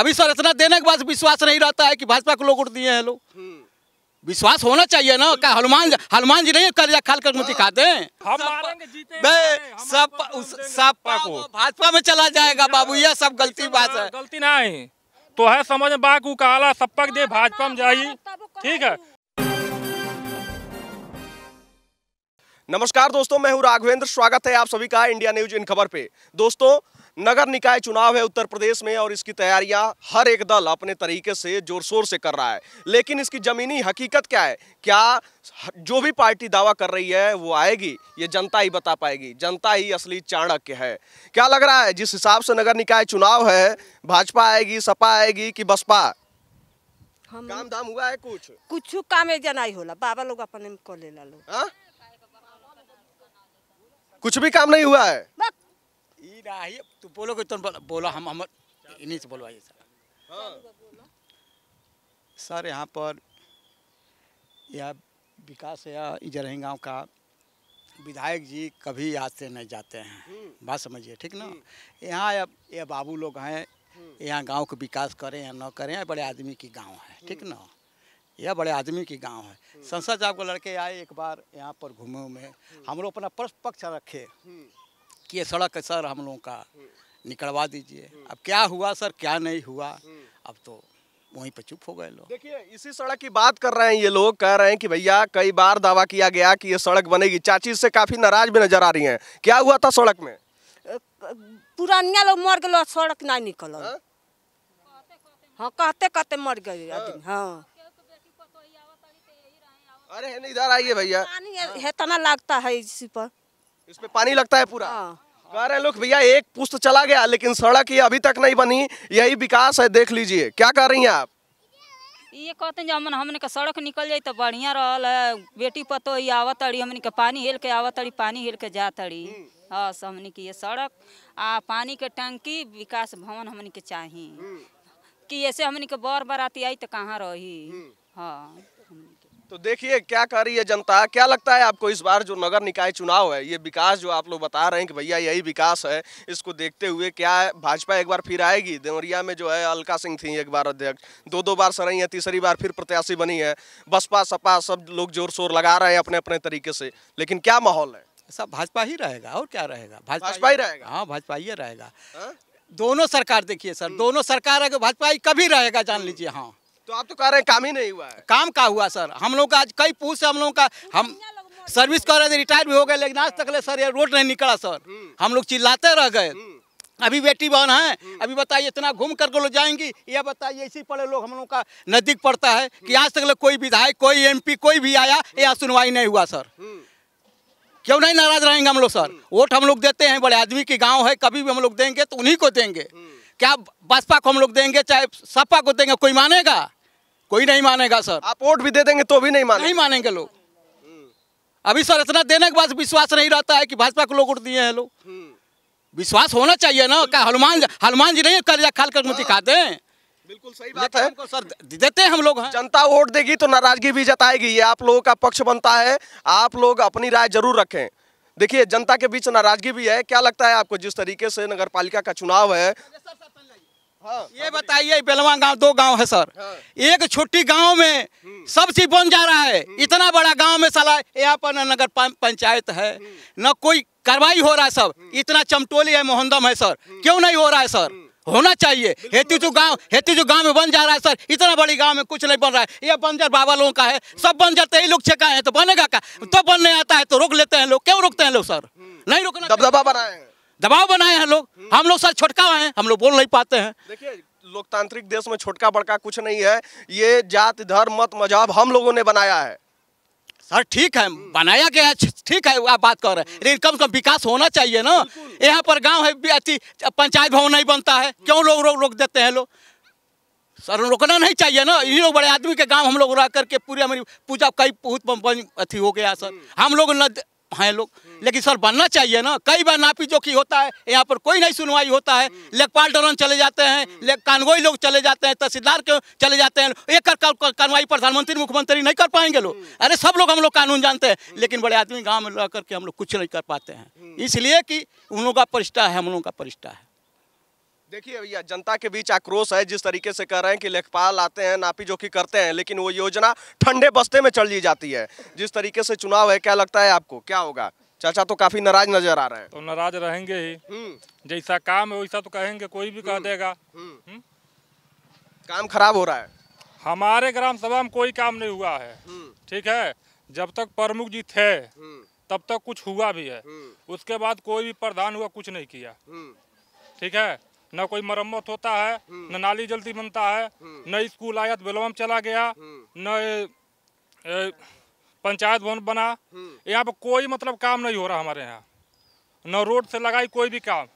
अभी संरचना देने के बाद विश्वास नहीं रहता है कि भाजपा को लोग उठ दिए हैं लोग विश्वास होना चाहिए ना क्या हनुमान हनुमान जी नहीं कर्जा खाल कर मुझे खाते भाजपा में चला जाएगा बाबू यह सब गलती बात है गलती ना है तो है समझ में बाकू काला दे भाजपा में जाइए ठीक है नमस्कार दोस्तों मैं हूं राघवेंद्र स्वागत है आप सभी का इंडिया न्यूज इन खबर पे दोस्तों नगर निकाय चुनाव है उत्तर प्रदेश में और इसकी तैयारियां हर एक दल अपने तरीके से जोर शोर से कर रहा है लेकिन इसकी ज़मीनी हकीकत क्या है क्या जो भी पार्टी दावा कर रही है वो आएगी ये जनता ही बता पाएगी जनता ही असली चाणक्य है क्या लग रहा है जिस हिसाब से नगर निकाय चुनाव है भाजपा आएगी सपा आएगी कि बसपा हम काम धाम हुआ है कुछ कुछ काम जनाई होला बाबा लोग अपने को ले ला हाँ? कुछ भी काम नहीं हुआ है तू बोलो कि तुम बोलो हम हम इन्हीं से बोलवाइए सर सर यहाँ पर यह विकास या इजरही गाँव का विधायक जी कभी आते नहीं जाते हैं बात समझिए ठीक ना यहाँ ये बाबू लोग हैं यहाँ गांव का विकास करें या न करें बड़े आदमी की गांव है ठीक ना यह बड़े आदमी की गांव है संसद साहब को लड़के आए एक बार यहाँ पर घूमे उमे हम लोग अपना पक्ष रखे ये सड़क सर हम लोगों का निकलवा दीजिए अब क्या हुआ सर क्या नहीं हुआ अब तो वहीं पर चुप हो गए लोग देखिए इसी सड़क की बात कर रहे हैं ये लोग कह रहे हैं कि भैया कई बार दावा किया गया कि ये सड़क बनेगी चाची से काफी नाराज भी नजर आ रही हैं क्या हुआ था सड़क में पुरानिया लोग मर गए सड़क ना निकल हाँ? हाँ कहते कहते मर गए हाँ।, हाँ अरे इधर आइए भैया पानी इतना तो लगता है इसी पर इसमें पानी लगता है पूरा हाँ। कह रहे लोग भैया एक पुस्त चला गया लेकिन सड़क ये अभी तक नहीं बनी यही विकास है देख लीजिए क्या कर रही हैं आप ये कहते हैं हमन हमने का सड़क निकल जाए तो बढ़िया रहा है बेटी पतो ये आवत अड़ी हमने के पानी हेल के आवत अड़ी पानी हेल के जात अड़ी हम्म। हाँ हमने की ये सड़क आ पानी के टंकी विकास भवन हमने के चाहिए हम्म। कि ऐसे हमने के बर बाराती आई तो कहाँ रही हम्म। हाँ तो देखिए क्या कर रही है जनता क्या लगता है आपको इस बार जो नगर निकाय चुनाव है ये विकास जो आप लोग बता रहे हैं कि भैया यही विकास है इसको देखते हुए क्या भाजपा एक बार फिर आएगी देवरिया में जो है अलका सिंह थी एक बार अध्यक्ष दो दो बार सराई हैं तीसरी बार फिर प्रत्याशी बनी है बसपा सपा सब लोग जोर शोर लगा रहे हैं अपने अपने तरीके से लेकिन क्या माहौल है सब भाजपा ही रहेगा और क्या रहेगा भाजपा ही रहेगा हाँ भाजपा ही रहेगा हाँ? दोनों सरकार देखिए सर हम्म। दोनों सरकार अगर भाजपा ही कभी रहेगा जान हम्म। लीजिए हाँ तो आप तो कह रहे हैं काम ही नहीं हुआ है काम का हुआ सर हम लोग का आज कई पूछ से हम लोग का हम सर्विस कर रहे थे रिटायर भी हो गए लेकिन आज तक ले सर ये रोड नहीं निकला सर हम्म। हम लोग चिल्लाते रह गए हम्म। अभी बेटी बहन है हम्म। अभी बताइए इतना घूम करके लोग जाएंगी या बताइए इसी पड़े लोग हम लोग का नजदीक पड़ता है कि आज तक कोई विधायक कोई एमपी कोई भी आया या सुनवाई नहीं हुआ सर क्यों नहीं नाराज रहेंगे हम लोग सर वोट हम लोग देते हैं बड़े आदमी के गांव है कभी भी हम लोग देंगे तो उन्हीं को देंगे क्या बसपा को हम लोग देंगे चाहे सपा को देंगे कोई मानेगा कोई नहीं मानेगा सर आप वोट भी दे देंगे तो भी नहीं मानेंगे नहीं मानेंगे लोग हम्म। अभी सर इतना देने के बाद विश्वास नहीं रहता है कि भाजपा को लोग वोट दिए हैं लोग हम्म। विश्वास होना चाहिए ना क्या हनुमान हनुमान जी नहीं कर्जा खाल कर खाते हैं बिल्कुल सही बात है सर देते हैं हम लोग हैं हाँ। जनता वोट देगी तो नाराजगी भी जताएगी ये आप लोगों का पक्ष बनता है आप लोग अपनी राय जरूर रखें देखिए जनता के बीच नाराजगी भी है क्या लगता है आपको जिस तरीके से नगर पालिका का चुनाव है हाँ, ये बताइए बेलवा गांव दो गांव है सर हाँ। एक छोटी गांव में हम्म। सब चीज बन जा रहा है हम्म। इतना बड़ा गांव में साला यहाँ पर नगर पंचायत है हम्म। न कोई कार्रवाई हो रहा है सब इतना चमटोली है मोहनदम है सर क्यों नहीं हो रहा है सर होना चाहिए हेतु जो गांव हेतु जो गांव में बन जा रहा है सर इतना बड़ी गांव में कुछ नहीं बन रहा है ये बंजर बाबा लोगों का है सब बन जाते तो हैं लोग छेका है तो बनेगा का तो बनने आता है तो रोक लेते हैं लोग क्यों रोकते हैं लोग सर नहीं रोकना दबदबा बनाए दबाव बनाए हैं लोग हम्म। हम लोग सर छोटका हैं हम लोग बोल नहीं पाते हैं देखिए लोकतांत्रिक देश में छोटका बड़का कुछ नहीं है ये जात धर्म मत मजहब हम लोगों ने बनाया है सर ठीक है हम्म। बनाया गया है ठीक है आप बात कर रहे हैं लेकिन कम से कम विकास होना चाहिए ना यहाँ पर गांव है पंचायत भवन नहीं बनता है हम्म। क्यों लोग रोक रोक देते हैं लोग सर रोकना नहीं चाहिए ना ये लोग बड़े आदमी के गांव हम लोग रह करके पूरी हमारी पूजा कई बहुत अथी हो गया सर हम लोग हैं लोग लेकिन सर बनना चाहिए ना कई बार नापी जोखी होता है यहाँ पर कोई नहीं सुनवाई होता है लेखपाल डरन चले जाते हैं कानगोई लोग चले जाते हैं तहसीलदार के चले जाते हैं एक कर कार्रवाई प्रधानमंत्री मुख्यमंत्री नहीं कर पाएंगे लोग अरे सब लोग हम लोग कानून जानते हैं लेकिन बड़े आदमी गाँव में रह करके हम लोग कुछ नहीं कर पाते हैं इसलिए कि उन लोगों का परिष्ठा है हम लोगों का परिष्ठा है देखिए भैया जनता के बीच आक्रोश है जिस तरीके से कह रहे हैं कि लेखपाल आते हैं नापी जोखी करते हैं लेकिन वो योजना ठंडे बस्ते में चल ली जाती है जिस तरीके से चुनाव है क्या लगता है आपको क्या होगा चाचा तो काफी नाराज नजर आ रहे हैं तो नाराज रहेंगे ही हम्म। जैसा काम है वैसा तो कहेंगे कोई भी कह हम्म। देगा हम्म। काम खराब हो रहा है हमारे ग्राम सभा में कोई काम नहीं हुआ है ठीक है जब तक प्रमुख जी थे तब तक कुछ हुआ भी है उसके बाद कोई भी प्रधान हुआ कुछ नहीं किया ठीक है न कोई मरम्मत होता है हम्म। न नाली जल्दी बनता है हम्म। न स्कूल आया तो बेलवम चला गया हम्म। न पंचायत भवन बना यहाँ पर कोई मतलब काम नहीं हो रहा हमारे यहाँ न रोड से लगाई कोई भी काम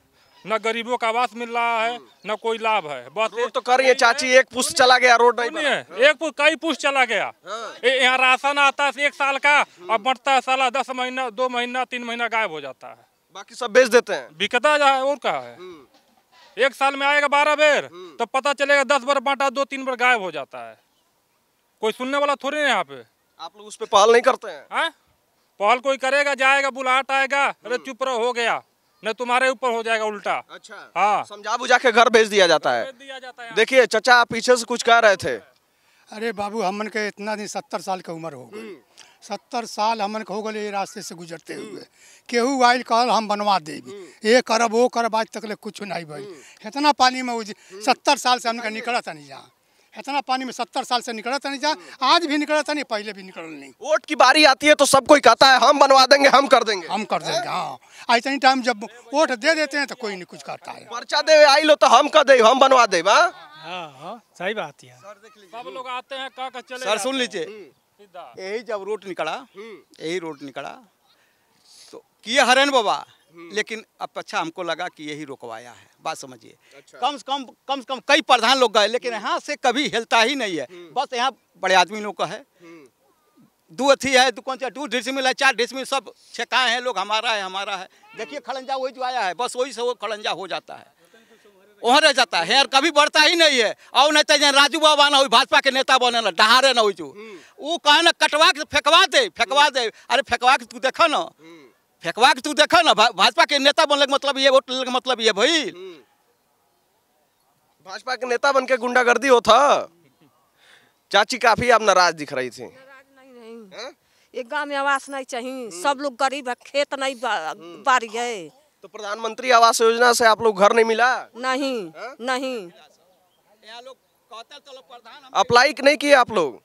न गरीबों का आवास मिल रहा है न कोई लाभ है बस रोड तो कर रही है चाची एक पुश चला गया रोड नहीं है हाँ। एक कई पुष्ट चला गया हाँ। यहाँ राशन आता है एक साल का और बढ़ता है साला दस महीना दो महीना तीन महीना गायब हो जाता है बाकी सब बेच देते हैं बिकता है और कहा है एक साल में आएगा बारह बेर तो पता चलेगा दस बार बांटा दो तीन बार गायब हो जाता है कोई सुनने वाला थोड़ी ना यहाँ पे आप लोग उस पर पहल नहीं करते हैं है? हाँ? पहल कोई करेगा जाएगा बुलाहट आएगा अरे हम्म। चुप रहो हो गया नहीं तो तुम्हारे ऊपर हो जाएगा उल्टा अच्छा हाँ समझा बुझा के घर भेज दिया जाता है दिया जाता है हाँ। देखिए चचा आप पीछे से कुछ कह रहे थे अरे बाबू हमन के इतना दिन सत्तर साल की उम्र हो गई हम्म। सत्तर साल हमन हो गए रास्ते से गुजरते हम्म। हुए केहू आयल कहल हम बनवा देवी ये हम्म। करब वो करब आज तक ले कुछ नहीं भाई इतना हम्म। पानी में सत्तर साल से हमने निकला नहीं जहाँ इतना पानी में सत्तर साल से निकला नहीं जहाँ आज भी निकला नहीं पहले भी निकल नहीं वोट की बारी आती है तो सब कोई कहता है हम बनवा देंगे हम कर देंगे हम कर देंगे हाँ इतनी टाइम जब वोट दे देते हैं तो कोई नहीं कुछ करता है पर्चा दे आई लो तो हम कर दे हम बनवा दे हाँ? हाँ हाँ सही बात है लोग आते हैं सर सुन लीजिए यही जब रोड निकला हम्म। यही रोड निकला तो किए हरेन बाबा हम्म। लेकिन अब अच्छा हमको लगा कि यही रोकवाया है बात समझिए अच्छा। कम से कम कम से कम कई प्रधान लोग गए लेकिन हम्म। यहाँ से कभी हिलता ही नहीं है बस यहाँ बड़े आदमी लोग का है दो अथी है दो कौन सा दो मिल है चार मिल सब छेकाए हैं लोग हमारा है हमारा है देखिए खड़ंजा वही जो आया है बस वही से वो खड़ंजा हो जाता है वहाँ रह जाता है और कभी बढ़ता ही नहीं है और नहीं तो राजू बाबा ना हो भाजपा के नेता बने ना डहारे ना हो जो हम्म। वो कहा ना कटवा के फेंकवा दे फेंकवा हम्म। दे अरे फेंकवा के तू देखो ना हम्म। फेंकवा के तू देखो ना भाजपा के नेता बनने का मतलब ये वोट लेने का मतलब ये भाई भाजपा के नेता बन के गुंडागर्दी हो था चाची काफी आप नाराज दिख रही थी हाँ? एक गाँव में आवास नहीं चाहिए सब लोग गरीब है खेत नहीं बारी है तो प्रधानमंत्री आवास योजना से आप लोग घर नहीं मिला नहीं हा? नहीं अप्लाई नहीं किए आप लोग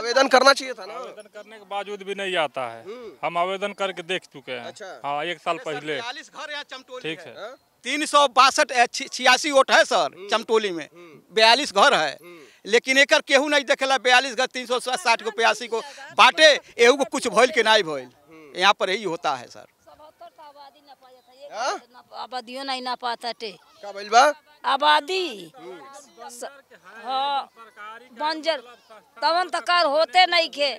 आवेदन करना चाहिए था ना आवेदन करने के बावजूद भी नहीं आता है हम्म। हम आवेदन करके देख चुके हैं अच्छा। हाँ एक साल पहले ठीक है, हाँ? तीन सौ बासठ छियासी वोट है सर हम्म। चमटोली में हम्म। बयालीस घर है लेकिन एक केहू नहीं देखेला बयालीस घर तीन सौ साठ को बयासी को बांटे एहू को कुछ भल के नहीं भइल यहाँ पर यही होता है सर आबादी ना पाया था ये हाँ? आबादियो ना पाता टे का आबादी हाँ, बंजर तवन तकार होते नहीं के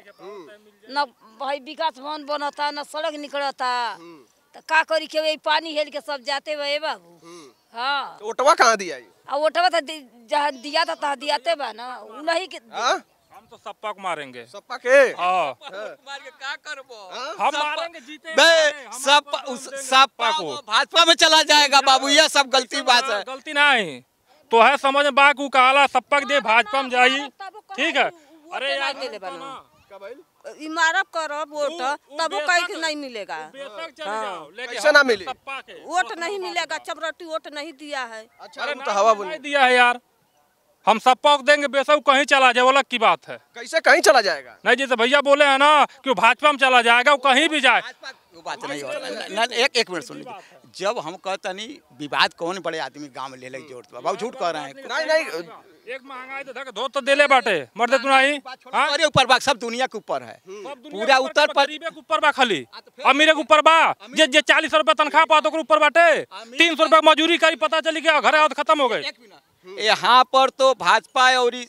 न भाई विकास भवन बनता न सड़क निकलता हम्म। तो का करी के वही पानी हेल के सब जाते हुए बाबू हम्म। हाँ तो ओटवा कहाँ दिया ये ओटवा तो जहाँ दिया था तहाँ दियाते बा ना उन्हीं के हम तो सप्पा हाँ। हाँ? को मारेंगे सब पक मार के का करबो हम मारेंगे जीते सब सब पक भाजपा में चला जाएगा बाबू यह सब गलती बात है गलती ना नहीं तो है समझ में बाकू काला सप्पा के दे भाजपा में जाइए ठीक है तो अरे यार इमारत करब वोट तब वो कहीं के नहीं मिलेगा हाँ। कैसे ना तो मिले वोट नहीं मिलेगा चबरटी वोट नहीं दिया है अच्छा तो हवा बोल दिया है यार हम सब पौक देंगे बेसब कहीं चला जाए वो अलग की बात है कैसे कहीं चला जाएगा नहीं जैसे तो भैया बोले है ना कि भाजपा में चला जाएगा वो कहीं भी जाए बात नहीं हो एक एक मिनट सुन लीजिए जब हम कहते नहीं विवाद कौन बड़े आदमी गांव में ले लगे जोर जोड़ बाबू झूठ कह रहे हैं नहीं नहीं एक महंगाई तो धक दो तो देले बाटे मर्दे तू नहीं अरे ऊपर बा सब दुनिया के ऊपर है पूरा उत्तर पर ऊपर बा खाली हाँ, तो अमीर के ऊपर बा जे जे 40 रुपए तनख्वाह पात ओकर ऊपर बाटे 300 रुपए मजदूरी करी पता चली गया घर आउट खत्म हो गई यहाँ पर तो भाजपा और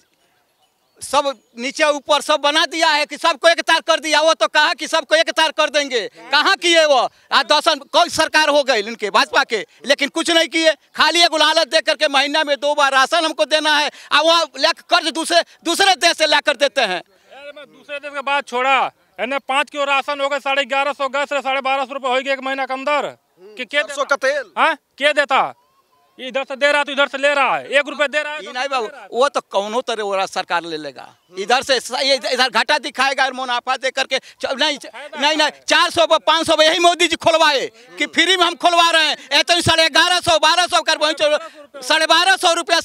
सब नीचे ऊपर सब बना दिया है कि सबको एक तार कर दिया वो तो कहा कि सबको एक तार कर देंगे कहाँ किए वो आज दर्शन कौन सरकार हो गई इनके भाजपा के लेकिन कुछ नहीं किए खाली एक लालच दे करके महीना में दो बार राशन हमको देना है और वहाँ ला कर्ज दूसरे दूसरे देश से ला कर देते हैं दूसरे देश का बात छोड़ा यानी पाँच किलो राशन हो गए साढ़े ग्यारह सौ गैस साढ़े बारह सौ रुपये हो एक महीना के अंदर कि के देता? का तेल हाँ? के देता इधर से दे रहा तो इधर से ले रहा है एक रुपया दे रहा है तो नहीं बाबू वो तो कौनो तरह वो सरकार ले लेगा इधर से इधर घाटा दिखाएगा और मुनाफा दे करके नहीं नहीं नहीं चार सौ पाँच सौ यही मोदी जी खुलवाए कि फ्री में हम खुलवा रहे हैं तो साढ़े ग्यारह सौ बारह सौ कर साढ़े बारह सौ रुपया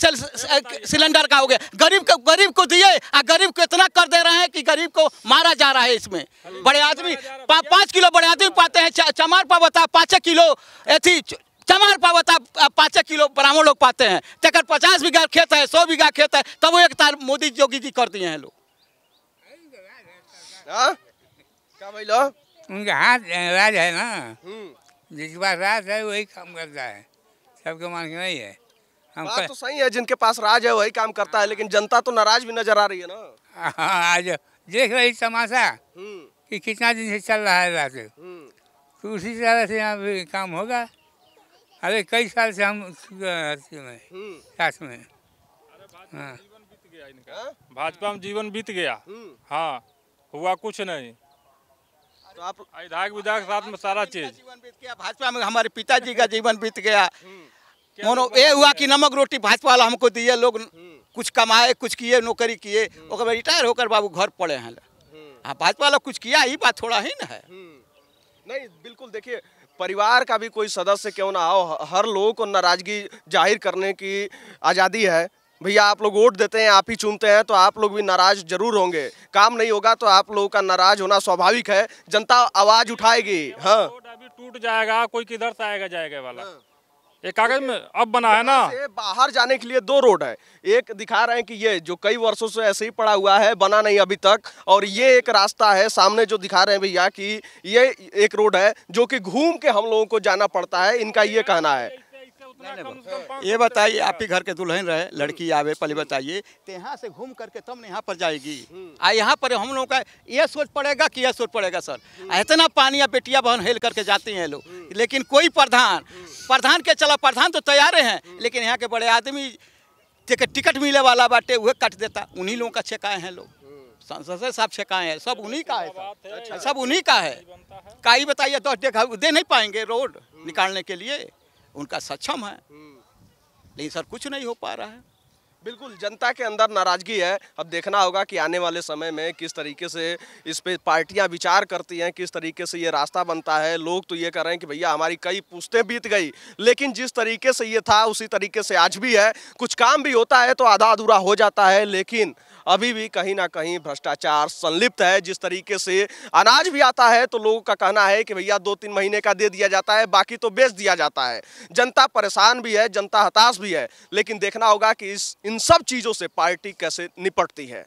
सिलेंडर का हो गया गरीब को गरीब को दिए और गरीब को इतना कर दे रहे हैं कि गरीब को मारा जा रहा है इसमें बड़े आदमी पाँच किलो बड़े आदमी पाते हैं चमार पा बता पाँच किलो अथी चमार पावता पाँच किलो ब्राह्मण लोग पाते हैं तकर पचास बीघा खेत है सौ बीघा खेत है तब वो एक तार मोदी योगी जी कर दिए हैं लोग हाँ? उनका हाथ राज है ना हम्म। जिसके पास राज है वही काम करता है सबके मान के नहीं है हम बात तो सही है जिनके पास राज है वही काम करता है लेकिन जनता तो नाराज भी नजर आ रही है ना हाँ, आज देख रही तमाशा हम्म। कि कितना दिन से चल रहा है राज हम्म। तो उसी तरह से यहाँ काम होगा अरे कई साल से हम में हम्म। सास में हाँ। हाँ? भाजपा में जीवन बीत गया हम्म। हाँ हुआ कुछ नहीं तो आप विधायक विधायक साथ में सारा चीज जीवन बीत गया भाजपा में हमारे पिताजी का जीवन बीत गया हम्म। मोनो ये हुआ कि नमक रोटी भाजपा वाला हमको दिए लोग कुछ कमाए कुछ किए नौकरी किए और रिटायर होकर बाबू घर पड़े हैं हाँ भाजपा वाला कुछ किया ये बात थोड़ा ही ना है नहीं बिल्कुल देखिए परिवार का भी कोई सदस्य क्यों ना हो हर लोगों को नाराज़गी जाहिर करने की आज़ादी है भैया आप लोग वोट देते हैं आप ही चुनते हैं तो आप लोग भी नाराज़ जरूर होंगे काम नहीं होगा तो आप लोगों का नाराज़ होना स्वाभाविक है जनता आवाज़ उठाएगी हाँ, हाँ। टूट जाएगा कोई किधर से आएगा जाएगा वाला हाँ। ये कागज में अब बना है ना बाहर जाने के लिए दो रोड है एक दिखा रहे हैं कि ये जो कई वर्षों से ऐसे ही पड़ा हुआ है बना नहीं अभी तक और ये एक रास्ता है सामने जो दिखा रहे हैं भैया कि ये एक रोड है जो कि घूम के हम लोगों को जाना पड़ता है इनका ये कहना है ये बताइए आप ही घर के दुल्हन रहे लड़की आवे पहले बताइए तो यहाँ से घूम करके तब न यहाँ पर जाएगी हम्म। आ यहाँ पर हम लोग का ये सोच पड़ेगा कि यह सोच पड़ेगा सर हम्म। इतना पानी या बेटिया बहन हेल करके जाते हैं लोग हम्म। लेकिन कोई प्रधान प्रधान के चला प्रधान तो तैयार हैं लेकिन यहाँ के बड़े आदमी टिकट मिले वाला बाटे वह कट देता उन्हीं लोगों का छेकाए हैं लोग संसद साहब छेकाए हैं सब उन्हीं का है अच्छा, सब उन्हीं का है का ही बताइए दस डेगा दे नहीं पाएंगे रोड निकालने के लिए उनका सक्षम है हम्म। लेकिन सर कुछ नहीं हो पा रहा है बिल्कुल जनता के अंदर नाराजगी है अब देखना होगा कि आने वाले समय में किस तरीके से इस पर पार्टियां विचार करती हैं किस तरीके से ये रास्ता बनता है लोग तो ये कह रहे हैं कि भैया हमारी कई पुश्तें बीत गई लेकिन जिस तरीके से ये था उसी तरीके से आज भी है कुछ काम भी होता है तो आधा अधूरा हो जाता है लेकिन अभी भी कहीं ना कहीं भ्रष्टाचार संलिप्त है जिस तरीके से अनाज भी आता है तो लोगों का कहना है कि भैया दो तीन महीने का दे दिया जाता है बाकी तो बेच दिया जाता है जनता परेशान भी है जनता हताश भी है लेकिन देखना होगा कि इस इन सब चीज़ों से पार्टी कैसे निपटती है